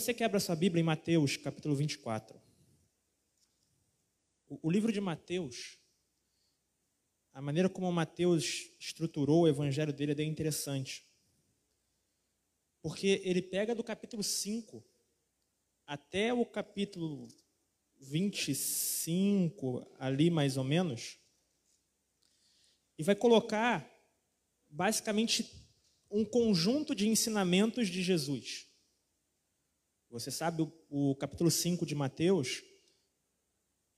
você que sua Bíblia em Mateus, capítulo 24. O, o livro de Mateus, a maneira como Mateus estruturou o evangelho dele é bem interessante. Porque ele pega do capítulo 5 até o capítulo 25, ali mais ou menos, e vai colocar basicamente um conjunto de ensinamentos de Jesus. Você sabe, o, o capítulo 5 de Mateus,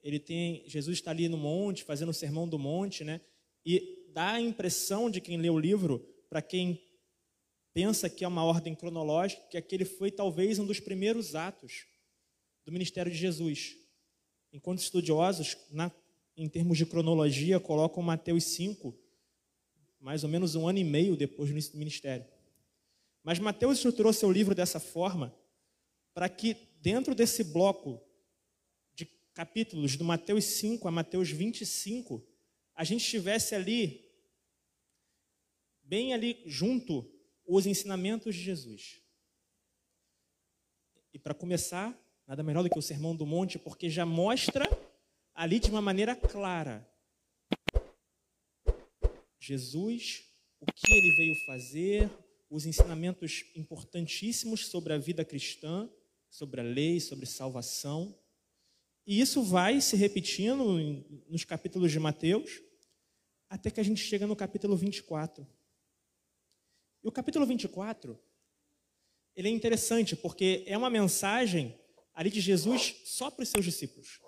ele tem Jesus está ali no monte, fazendo o sermão do monte, né? E dá a impressão de quem lê o livro, para quem pensa que é uma ordem cronológica, que aquele foi talvez um dos primeiros atos do ministério de Jesus. Enquanto estudiosos, na, em termos de cronologia, colocam Mateus 5, mais ou menos um ano e meio depois do início do ministério. Mas Mateus estruturou seu livro dessa forma para que dentro desse bloco de capítulos do Mateus 5 a Mateus 25, a gente tivesse ali bem ali junto os ensinamentos de Jesus. E para começar, nada melhor do que o Sermão do Monte, porque já mostra ali de uma maneira clara Jesus, o que ele veio fazer, os ensinamentos importantíssimos sobre a vida cristã sobre a lei, sobre salvação. E isso vai se repetindo nos capítulos de Mateus, até que a gente chega no capítulo 24. E o capítulo 24, ele é interessante, porque é uma mensagem ali de Jesus só para os seus discípulos.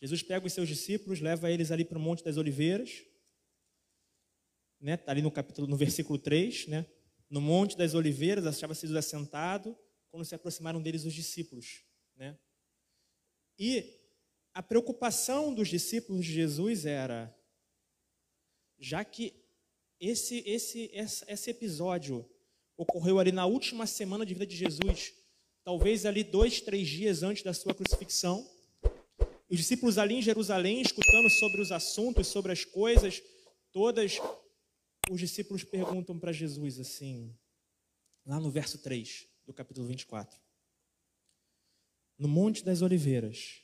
Jesus pega os seus discípulos, leva eles ali para o Monte das Oliveiras, né? Tá ali no capítulo, no versículo 3, né? No Monte das Oliveiras, achava-se Jesus assentado, quando se aproximaram deles os discípulos. Né? E a preocupação dos discípulos de Jesus era, já que esse, esse, esse episódio ocorreu ali na última semana de vida de Jesus, talvez ali dois, três dias antes da sua crucifixão, os discípulos ali em Jerusalém, escutando sobre os assuntos, sobre as coisas todas, os discípulos perguntam para Jesus assim, lá no verso 3 do capítulo 24. No Monte das Oliveiras,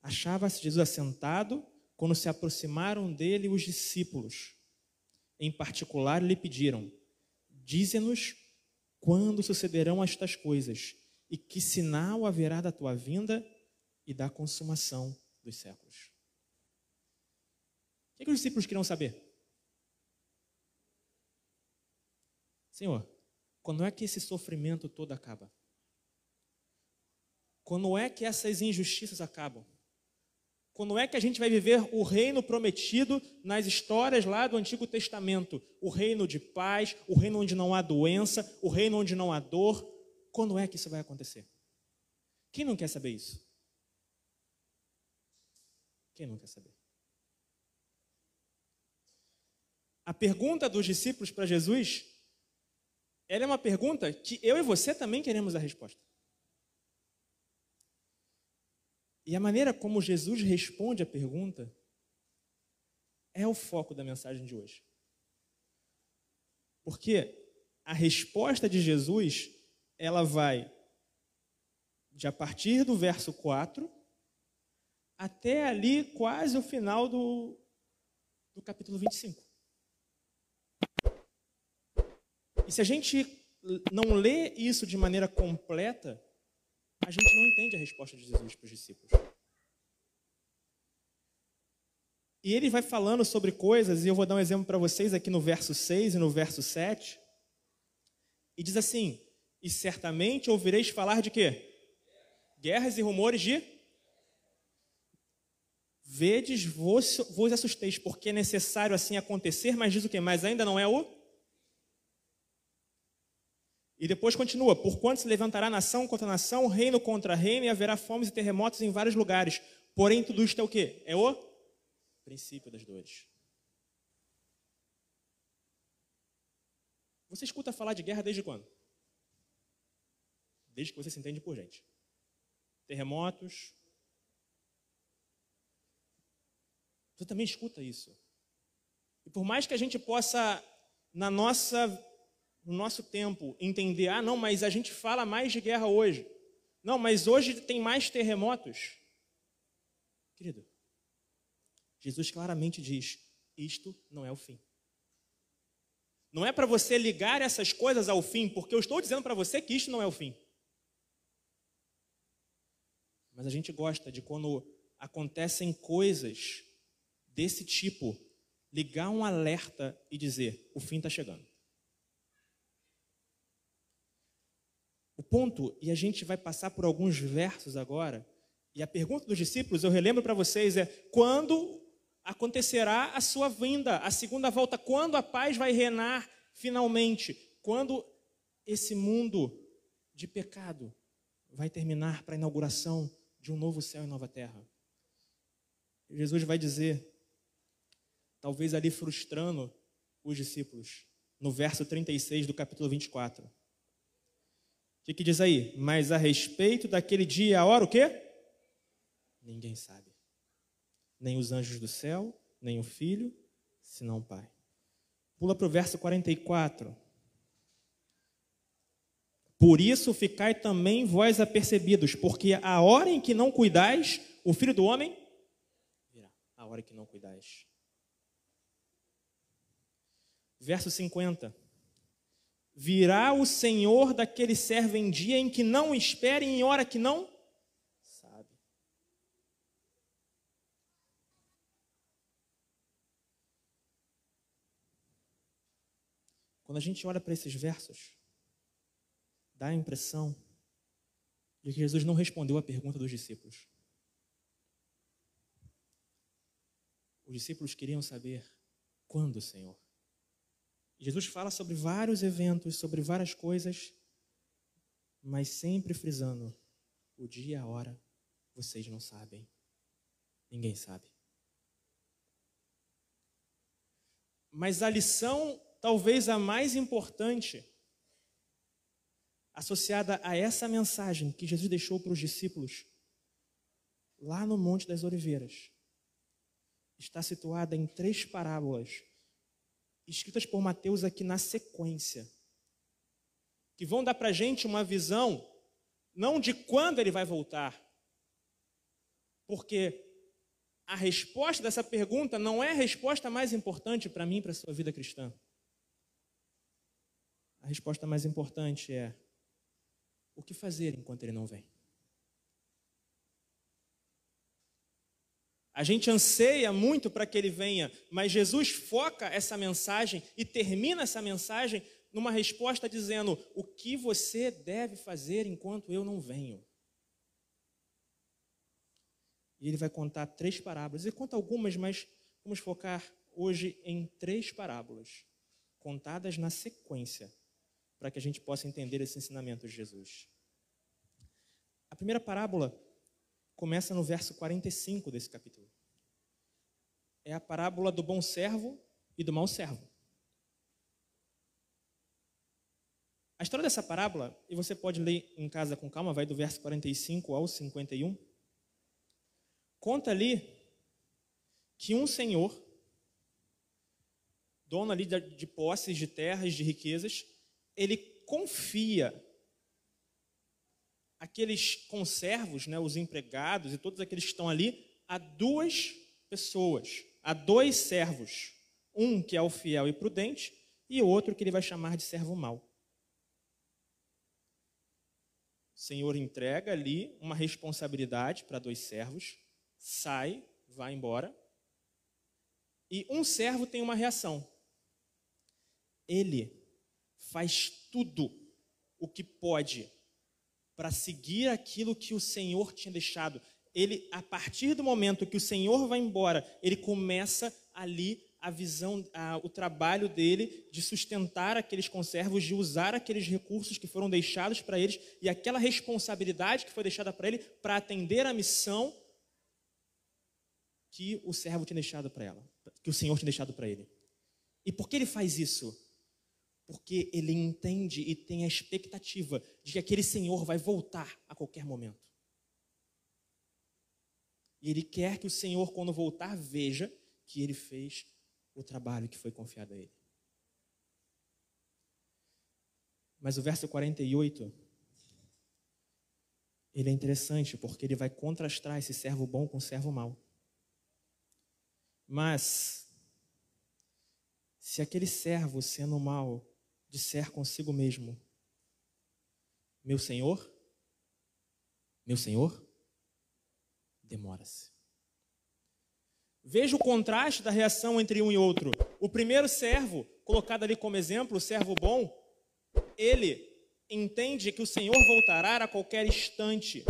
achava-se Jesus assentado quando se aproximaram dele os discípulos. Em particular, lhe pediram: Dize-nos quando sucederão estas coisas e que sinal haverá da tua vinda e da consumação dos séculos. O que, é que os discípulos queriam saber? Senhor, quando é que esse sofrimento todo acaba? Quando é que essas injustiças acabam? Quando é que a gente vai viver o reino prometido nas histórias lá do Antigo Testamento? O reino de paz, o reino onde não há doença, o reino onde não há dor. Quando é que isso vai acontecer? Quem não quer saber isso? Quem não quer saber? A pergunta dos discípulos para Jesus ela é uma pergunta que eu e você também queremos a resposta. E a maneira como Jesus responde a pergunta é o foco da mensagem de hoje. Porque a resposta de Jesus, ela vai de a partir do verso 4 até ali quase o final do, do capítulo 25. E se a gente não lê isso de maneira completa, a gente não entende a resposta de Jesus para os discípulos. E ele vai falando sobre coisas, e eu vou dar um exemplo para vocês aqui no verso 6 e no verso 7. E diz assim: E certamente ouvireis falar de quê? Guerras e rumores de. Vedes, vos, vos assusteis, porque é necessário assim acontecer, mas diz o quê? Mas ainda não é o e depois continua: Porquanto se levantará nação contra nação, reino contra reino, e haverá fomes e terremotos em vários lugares. Porém, tudo isto é o quê? É o princípio das dores. Você escuta falar de guerra desde quando? Desde que você se entende por gente. Terremotos. Você também escuta isso. E por mais que a gente possa, na nossa no nosso tempo, entender: ah, não, mas a gente fala mais de guerra hoje. Não, mas hoje tem mais terremotos. Querido, Jesus claramente diz: isto não é o fim. Não é para você ligar essas coisas ao fim, porque eu estou dizendo para você que isto não é o fim. Mas a gente gosta de quando acontecem coisas desse tipo, ligar um alerta e dizer: o fim está chegando. ponto, e a gente vai passar por alguns versos agora, e a pergunta dos discípulos, eu relembro para vocês, é: quando acontecerá a sua vinda, a segunda volta? Quando a paz vai reinar finalmente? Quando esse mundo de pecado vai terminar para a inauguração de um novo céu e nova terra? Jesus vai dizer, talvez ali frustrando os discípulos, no verso 36 do capítulo 24. O que, que diz aí? Mas a respeito daquele dia e a hora, o quê? Ninguém sabe. Nem os anjos do céu, nem o filho, senão o Pai. Pula para o verso 44. Por isso ficai também vós apercebidos, porque a hora em que não cuidais, o filho do homem virá. A hora em que não cuidais. Verso 50. Virá o Senhor daquele servo em dia em que não espere, em hora que não sabe. Quando a gente olha para esses versos, dá a impressão de que Jesus não respondeu a pergunta dos discípulos. Os discípulos queriam saber quando, Senhor. Jesus fala sobre vários eventos, sobre várias coisas, mas sempre frisando: o dia e a hora vocês não sabem. Ninguém sabe. Mas a lição, talvez a mais importante, associada a essa mensagem que Jesus deixou para os discípulos, lá no Monte das Oliveiras, está situada em três parábolas escritas por Mateus aqui na sequência, que vão dar para a gente uma visão, não de quando ele vai voltar, porque a resposta dessa pergunta não é a resposta mais importante para mim, para a sua vida cristã. A resposta mais importante é: o que fazer enquanto ele não vem? A gente anseia muito para que ele venha, mas Jesus foca essa mensagem e termina essa mensagem numa resposta dizendo: O que você deve fazer enquanto eu não venho? E ele vai contar três parábolas. Ele conta algumas, mas vamos focar hoje em três parábolas, contadas na sequência, para que a gente possa entender esse ensinamento de Jesus. A primeira parábola começa no verso 45 desse capítulo é a parábola do bom servo e do mau servo. A história dessa parábola, e você pode ler em casa com calma, vai do verso 45 ao 51, conta ali que um senhor, dono ali de posses, de terras, de riquezas, ele confia aqueles conservos, né, os empregados e todos aqueles que estão ali, a duas pessoas a dois servos, um que é o fiel e prudente, e o outro que ele vai chamar de servo mau. O Senhor entrega ali uma responsabilidade para dois servos, sai, vai embora. E um servo tem uma reação. Ele faz tudo o que pode para seguir aquilo que o Senhor tinha deixado ele, a partir do momento que o Senhor vai embora, ele começa ali a visão, a, o trabalho dele de sustentar aqueles conservos, de usar aqueles recursos que foram deixados para eles e aquela responsabilidade que foi deixada para ele para atender a missão que o servo tinha deixado para ela, que o Senhor tinha deixado para ele. E por que ele faz isso? Porque ele entende e tem a expectativa de que aquele Senhor vai voltar a qualquer momento. E ele quer que o Senhor, quando voltar, veja que ele fez o trabalho que foi confiado a ele. Mas o verso 48, ele é interessante porque ele vai contrastar esse servo bom com o servo mau. Mas, se aquele servo, sendo mau, disser consigo mesmo: Meu senhor, meu senhor, demora-se. Veja o contraste da reação entre um e outro. O primeiro servo, colocado ali como exemplo, o servo bom, ele entende que o Senhor voltará a qualquer instante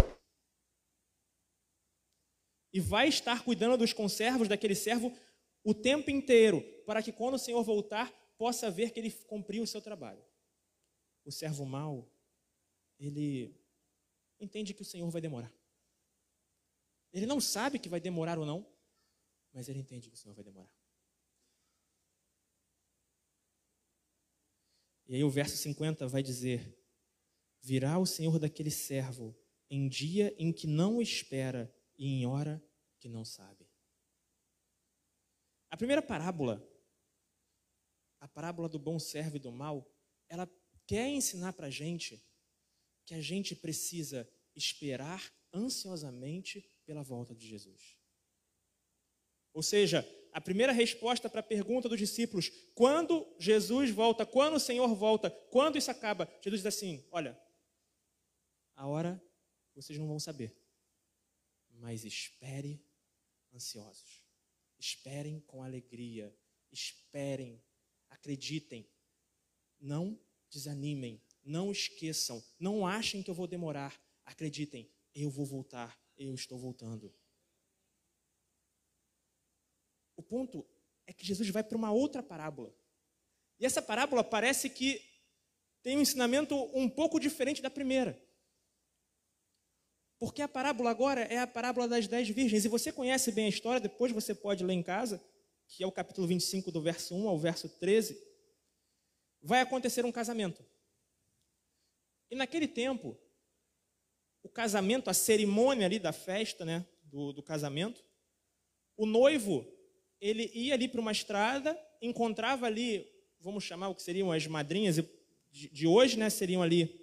e vai estar cuidando dos conservos daquele servo o tempo inteiro, para que quando o Senhor voltar, possa ver que ele cumpriu o seu trabalho. O servo mau, ele entende que o Senhor vai demorar. Ele não sabe que vai demorar ou não, mas ele entende que o Senhor vai demorar. E aí o verso 50 vai dizer: Virá o Senhor daquele servo em dia em que não espera e em hora que não sabe. A primeira parábola, a parábola do bom servo e do mal, ela quer ensinar para a gente que a gente precisa esperar ansiosamente pela volta de Jesus. Ou seja, a primeira resposta para a pergunta dos discípulos, quando Jesus volta, quando o Senhor volta, quando isso acaba, Jesus diz assim: Olha, a hora vocês não vão saber, mas espere ansiosos, esperem com alegria, esperem, acreditem, não desanimem, não esqueçam, não achem que eu vou demorar, acreditem, eu vou voltar eu estou voltando. O ponto é que Jesus vai para uma outra parábola. E essa parábola parece que tem um ensinamento um pouco diferente da primeira. Porque a parábola agora é a parábola das dez virgens. E você conhece bem a história, depois você pode ler em casa, que é o capítulo 25, do verso 1 ao verso 13. Vai acontecer um casamento. E naquele tempo, o casamento, a cerimônia ali da festa, né, do, do casamento, o noivo ele ia ali para uma estrada, encontrava ali, vamos chamar o que seriam as madrinhas de, de hoje, né, seriam ali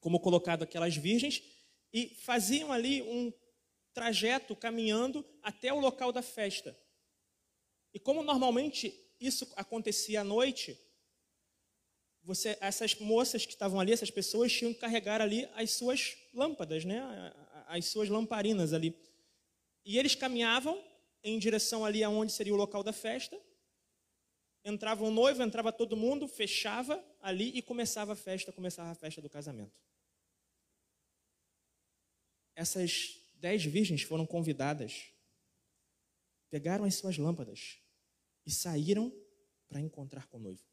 como colocado aquelas virgens, e faziam ali um trajeto caminhando até o local da festa. E como normalmente isso acontecia à noite, você, essas moças que estavam ali, essas pessoas tinham que carregar ali as suas lâmpadas, né? As suas lamparinas ali. E eles caminhavam em direção ali aonde seria o local da festa. Entrava o um noivo, entrava todo mundo, fechava ali e começava a festa, começava a festa do casamento. Essas dez virgens foram convidadas, pegaram as suas lâmpadas e saíram para encontrar com o noivo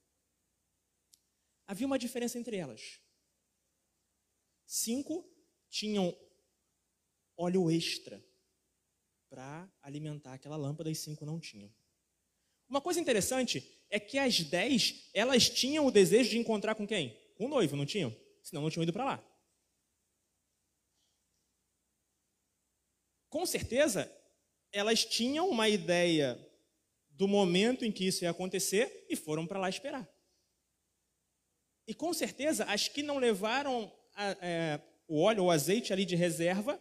havia uma diferença entre elas. Cinco tinham óleo extra para alimentar aquela lâmpada e cinco não tinham. Uma coisa interessante é que as dez, elas tinham o desejo de encontrar com quem? Com o noivo, não tinham? Senão não tinham ido para lá. Com certeza, elas tinham uma ideia do momento em que isso ia acontecer e foram para lá esperar. E com certeza, as que não levaram a, é, o óleo ou azeite ali de reserva,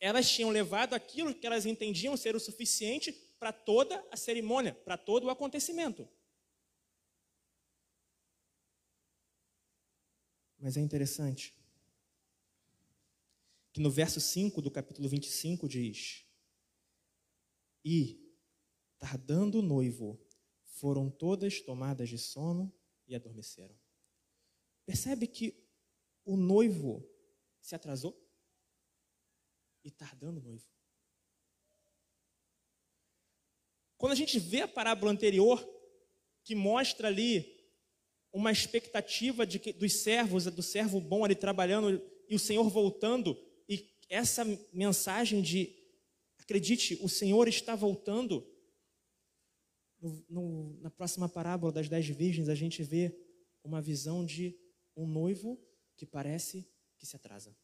elas tinham levado aquilo que elas entendiam ser o suficiente para toda a cerimônia, para todo o acontecimento. Mas é interessante que no verso 5 do capítulo 25 diz: E, tardando o noivo, foram todas tomadas de sono e adormeceram. Percebe que o noivo se atrasou e tardando o noivo. Quando a gente vê a parábola anterior, que mostra ali uma expectativa de que, dos servos, do servo bom ali trabalhando e o Senhor voltando, e essa mensagem de acredite, o Senhor está voltando. No, no, na próxima parábola das dez virgens, a gente vê uma visão de um noivo que parece que se atrasa.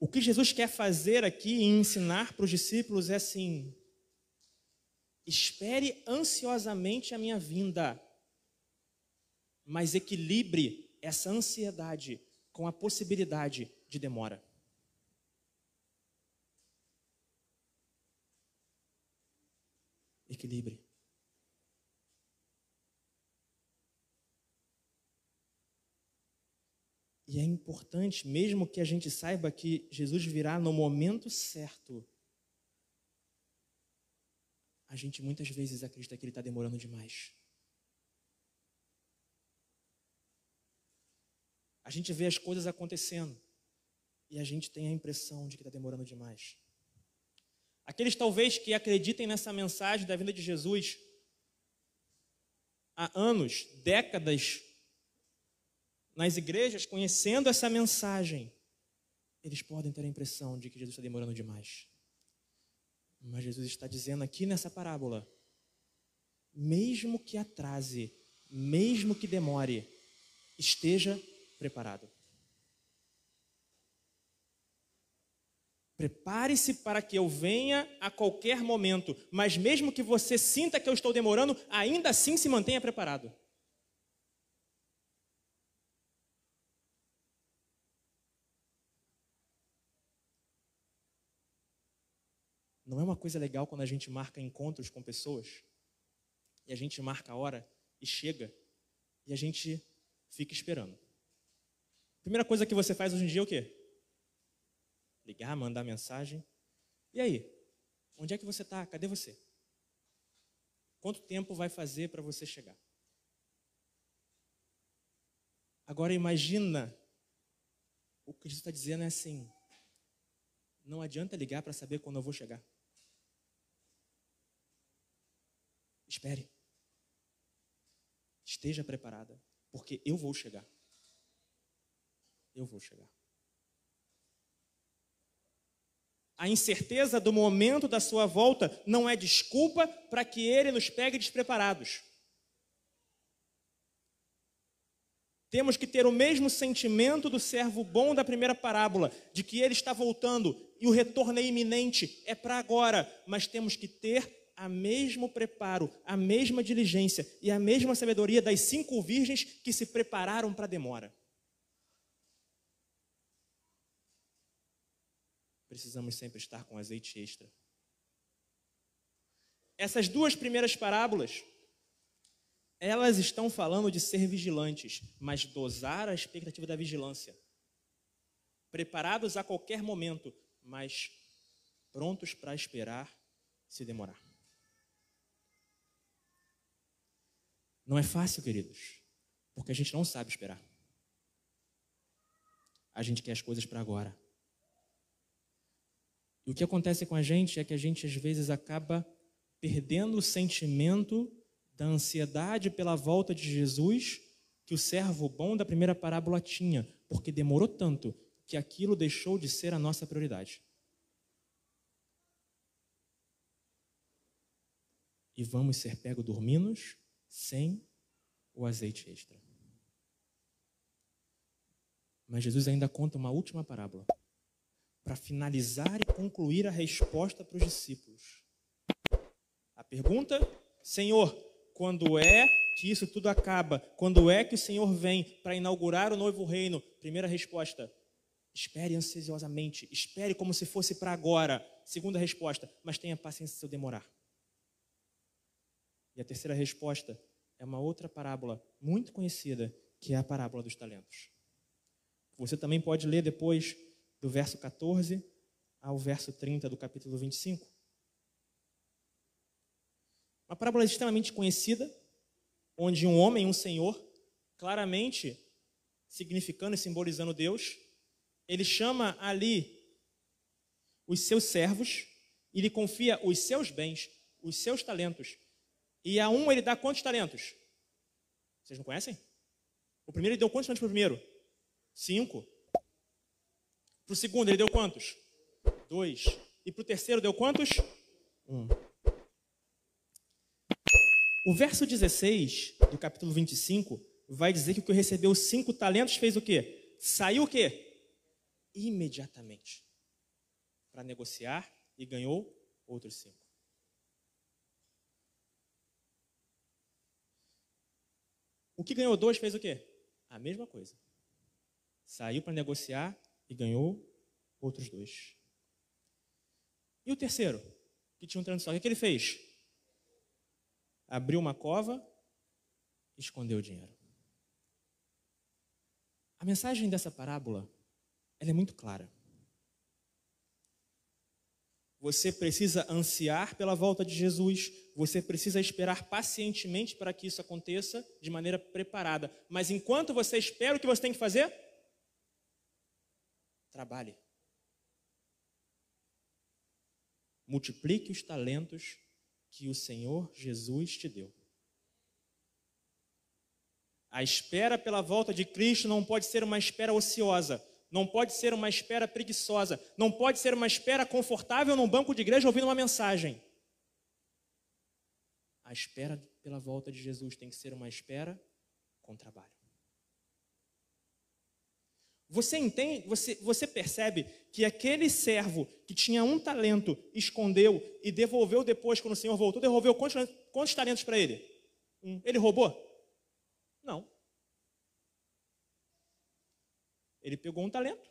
O que Jesus quer fazer aqui e ensinar para os discípulos é assim: espere ansiosamente a minha vinda, mas equilibre essa ansiedade com a possibilidade de demora. Equilibre. E é importante, mesmo que a gente saiba que Jesus virá no momento certo, a gente muitas vezes acredita que ele está demorando demais. A gente vê as coisas acontecendo e a gente tem a impressão de que está demorando demais. Aqueles talvez que acreditem nessa mensagem da vinda de Jesus há anos, décadas, nas igrejas conhecendo essa mensagem, eles podem ter a impressão de que Jesus está demorando demais. Mas Jesus está dizendo aqui nessa parábola: mesmo que atrase, mesmo que demore, esteja preparado. Prepare-se para que eu venha a qualquer momento, mas mesmo que você sinta que eu estou demorando, ainda assim se mantenha preparado. coisa legal quando a gente marca encontros com pessoas e a gente marca a hora e chega e a gente fica esperando. Primeira coisa que você faz hoje em dia é o quê? Ligar, mandar mensagem. E aí? Onde é que você está? Cadê você? Quanto tempo vai fazer para você chegar? Agora imagina o que Jesus está dizendo é assim: não adianta ligar para saber quando eu vou chegar. Espere. Esteja preparada, porque eu vou chegar. Eu vou chegar. A incerteza do momento da sua volta não é desculpa para que ele nos pegue despreparados. Temos que ter o mesmo sentimento do servo bom da primeira parábola, de que ele está voltando e o retorno é iminente, é para agora, mas temos que ter a mesmo preparo, a mesma diligência e a mesma sabedoria das cinco virgens que se prepararam para a demora. Precisamos sempre estar com azeite extra. Essas duas primeiras parábolas, elas estão falando de ser vigilantes, mas dosar a expectativa da vigilância. Preparados a qualquer momento, mas prontos para esperar se demorar. Não é fácil, queridos, porque a gente não sabe esperar. A gente quer as coisas para agora. E o que acontece com a gente é que a gente às vezes acaba perdendo o sentimento da ansiedade pela volta de Jesus que o servo bom da primeira parábola tinha, porque demorou tanto que aquilo deixou de ser a nossa prioridade. E vamos ser pego dormindo sem o azeite extra. Mas Jesus ainda conta uma última parábola para finalizar e concluir a resposta para os discípulos. A pergunta, Senhor, quando é que isso tudo acaba? Quando é que o Senhor vem para inaugurar o novo reino? Primeira resposta, espere ansiosamente, espere como se fosse para agora. Segunda resposta, mas tenha paciência se eu demorar. E a terceira resposta é uma outra parábola muito conhecida, que é a parábola dos talentos. Você também pode ler depois do verso 14 ao verso 30 do capítulo 25. Uma parábola extremamente conhecida, onde um homem, um senhor, claramente significando e simbolizando Deus, ele chama ali os seus servos e lhe confia os seus bens, os seus talentos, e a um ele dá quantos talentos? Vocês não conhecem? O primeiro ele deu quantos talentos para o primeiro? Cinco. Para o segundo ele deu quantos? Dois. E para o terceiro deu quantos? Um. O verso 16 do capítulo 25 vai dizer que o que recebeu cinco talentos fez o quê? Saiu o quê? Imediatamente. Para negociar e ganhou outros cinco. O que ganhou dois fez o quê? A mesma coisa. Saiu para negociar e ganhou outros dois. E o terceiro, que tinha um trânsito só, o que, que ele fez? Abriu uma cova e escondeu o dinheiro. A mensagem dessa parábola ela é muito clara. Você precisa ansiar pela volta de Jesus, você precisa esperar pacientemente para que isso aconteça de maneira preparada. Mas enquanto você espera, o que você tem que fazer? Trabalhe. Multiplique os talentos que o Senhor Jesus te deu. A espera pela volta de Cristo não pode ser uma espera ociosa, não pode ser uma espera preguiçosa, não pode ser uma espera confortável num banco de igreja ouvindo uma mensagem. A espera pela volta de Jesus tem que ser uma espera com trabalho. Você entende, você, você percebe que aquele servo que tinha um talento, escondeu e devolveu depois, quando o Senhor voltou, devolveu quantos, quantos talentos para ele? Um. Ele roubou? Não. Ele pegou um talento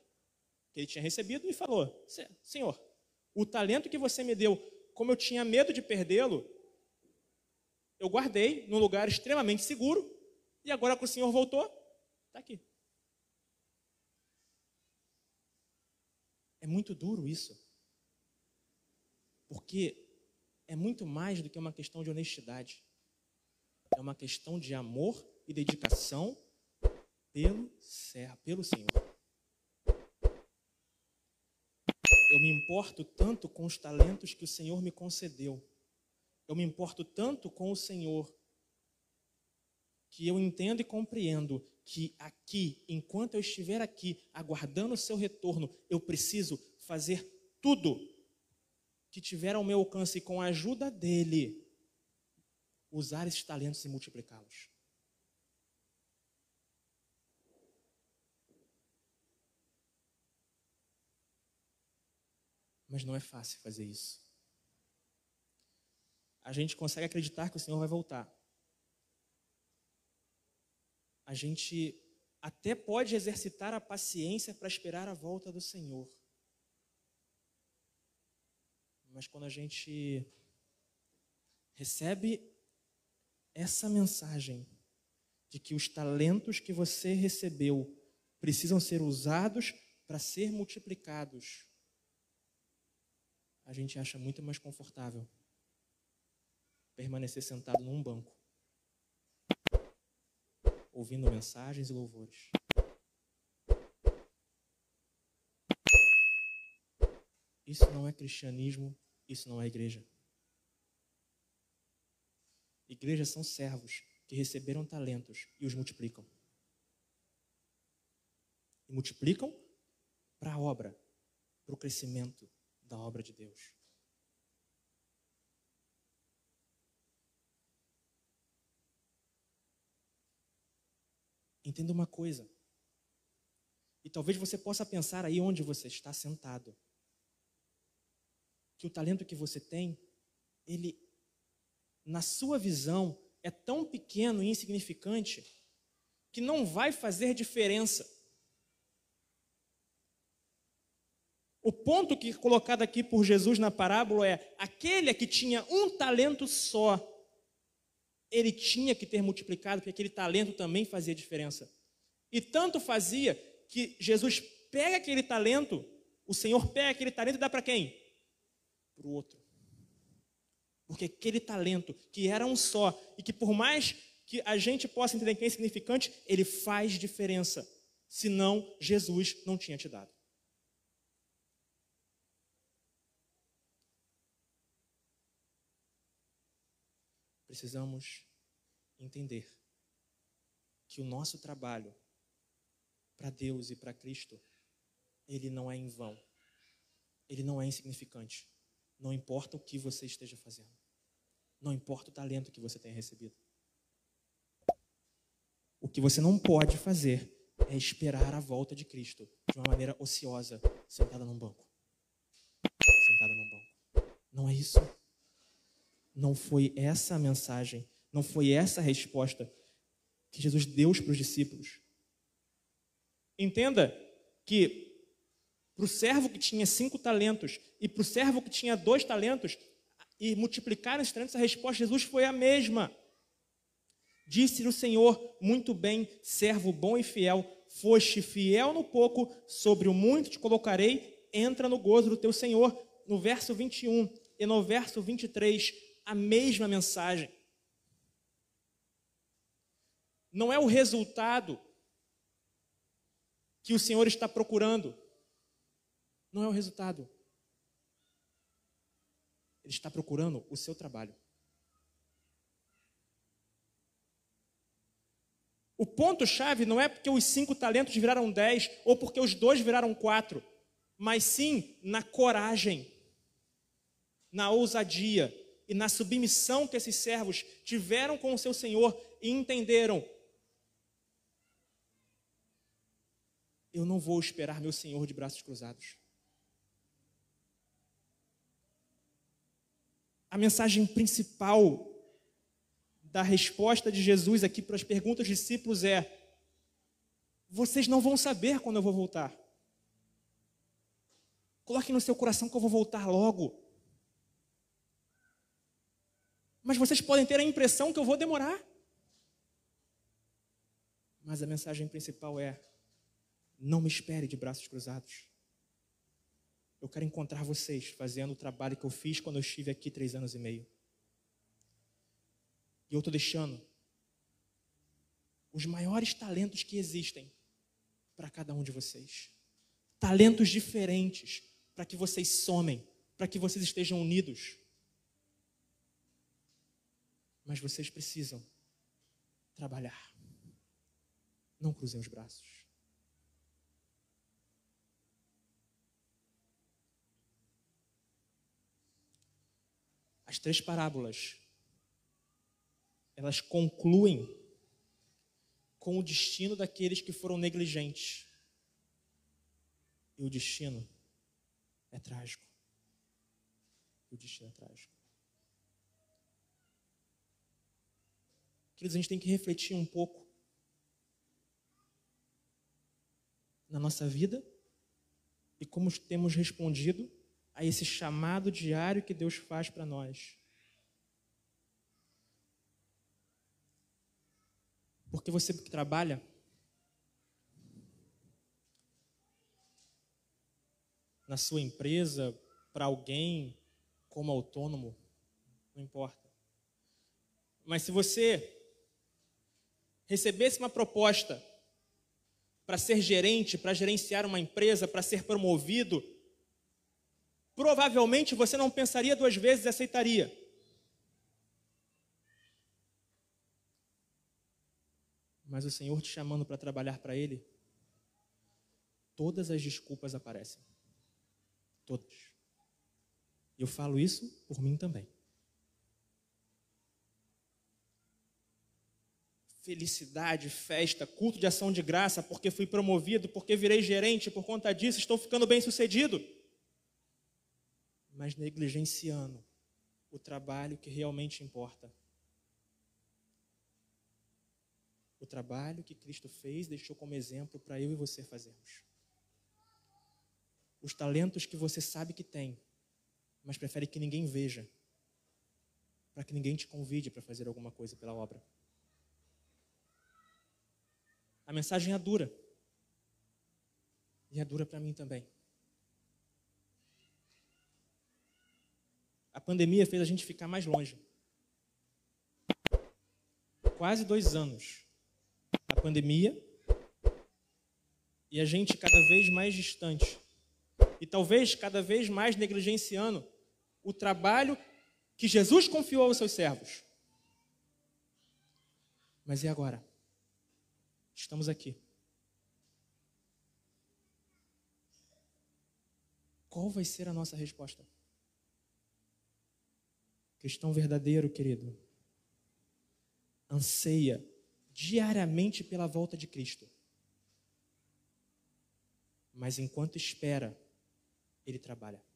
que ele tinha recebido e falou: Senhor, o talento que você me deu, como eu tinha medo de perdê-lo, eu guardei num lugar extremamente seguro e agora que o Senhor voltou, está aqui. É muito duro isso. Porque é muito mais do que uma questão de honestidade. É uma questão de amor e dedicação pelo, pelo Senhor. Eu me importo tanto com os talentos que o Senhor me concedeu. Eu me importo tanto com o Senhor que eu entendo e compreendo que aqui, enquanto eu estiver aqui, aguardando o seu retorno, eu preciso fazer tudo que tiver ao meu alcance e com a ajuda dele, usar esses talentos e multiplicá-los. Mas não é fácil fazer isso. A gente consegue acreditar que o Senhor vai voltar. A gente até pode exercitar a paciência para esperar a volta do Senhor. Mas quando a gente recebe essa mensagem de que os talentos que você recebeu precisam ser usados para ser multiplicados, a gente acha muito mais confortável permanecer sentado num banco, ouvindo mensagens e louvores. Isso não é cristianismo, isso não é igreja. Igrejas são servos que receberam talentos e os multiplicam. E multiplicam para a obra, para o crescimento, da obra de Deus. Entenda uma coisa. E talvez você possa pensar aí onde você está sentado. Que o talento que você tem, ele, na sua visão, é tão pequeno e insignificante que não vai fazer diferença. O ponto que é colocado aqui por Jesus na parábola é: aquele que tinha um talento só, ele tinha que ter multiplicado, porque aquele talento também fazia diferença. E tanto fazia que Jesus pega aquele talento, o Senhor pega aquele talento e dá para quem? Para o outro. Porque aquele talento, que era um só, e que por mais que a gente possa entender que é insignificante, ele faz diferença. Senão, Jesus não tinha te dado. precisamos entender que o nosso trabalho para Deus e para Cristo, ele não é em vão. Ele não é insignificante. Não importa o que você esteja fazendo. Não importa o talento que você tenha recebido. O que você não pode fazer é esperar a volta de Cristo de uma maneira ociosa, sentada num banco. Sentada num banco. Não é isso não foi essa a mensagem, não foi essa a resposta que Jesus deu para os discípulos. Entenda que para o servo que tinha cinco talentos e para o servo que tinha dois talentos e multiplicaram esses talentos, a resposta de Jesus foi a mesma. Disse-lhe o Senhor, muito bem, servo bom e fiel, foste fiel no pouco, sobre o muito te colocarei, entra no gozo do teu Senhor. No verso 21 e no verso 23, a mesma mensagem. Não é o resultado que o Senhor está procurando. Não é o resultado. Ele está procurando o seu trabalho. O ponto-chave não é porque os cinco talentos viraram dez ou porque os dois viraram quatro, mas sim na coragem, na ousadia, e na submissão que esses servos tiveram com o seu Senhor e entenderam: eu não vou esperar meu Senhor de braços cruzados. A mensagem principal da resposta de Jesus aqui para as perguntas dos discípulos é: vocês não vão saber quando eu vou voltar. Coloque no seu coração que eu vou voltar logo mas vocês podem ter a impressão que eu vou demorar. Mas a mensagem principal é: não me espere de braços cruzados. Eu quero encontrar vocês fazendo o trabalho que eu fiz quando eu estive aqui três anos e meio. E eu estou deixando os maiores talentos que existem para cada um de vocês. Talentos diferentes para que vocês somem, para que vocês estejam unidos mas vocês precisam trabalhar. Não cruzem os braços. As três parábolas elas concluem com o destino daqueles que foram negligentes. E o destino é trágico. O destino é trágico. Queridos, a gente tem que refletir um pouco na nossa vida e como temos respondido a esse chamado diário que Deus faz para nós. Porque você que trabalha, na sua empresa, para alguém, como autônomo, não importa. Mas se você recebesse uma proposta para ser gerente, para gerenciar uma empresa, para ser promovido, provavelmente você não pensaria duas vezes e aceitaria. Mas o Senhor te chamando para trabalhar para Ele, todas as desculpas aparecem. Todas. Eu falo isso por mim também. felicidade, festa, culto de ação de graça, porque fui promovido, porque virei gerente, por conta disso estou ficando bem sucedido. Mas negligenciando o trabalho que realmente importa. O trabalho que Cristo fez, deixou como exemplo para eu e você fazermos. Os talentos que você sabe que tem, mas prefere que ninguém veja, para que ninguém te convide para fazer alguma coisa pela obra. A mensagem é dura. E é dura para mim também. A pandemia fez a gente ficar mais longe. Quase dois anos. A pandemia e a gente cada vez mais distante. E talvez cada vez mais negligenciando o trabalho que Jesus confiou aos seus servos. Mas e agora? estamos aqui. Qual vai ser a nossa resposta? Cristão verdadeiro, querido, anseia diariamente pela volta de Cristo. Mas enquanto espera, ele trabalha.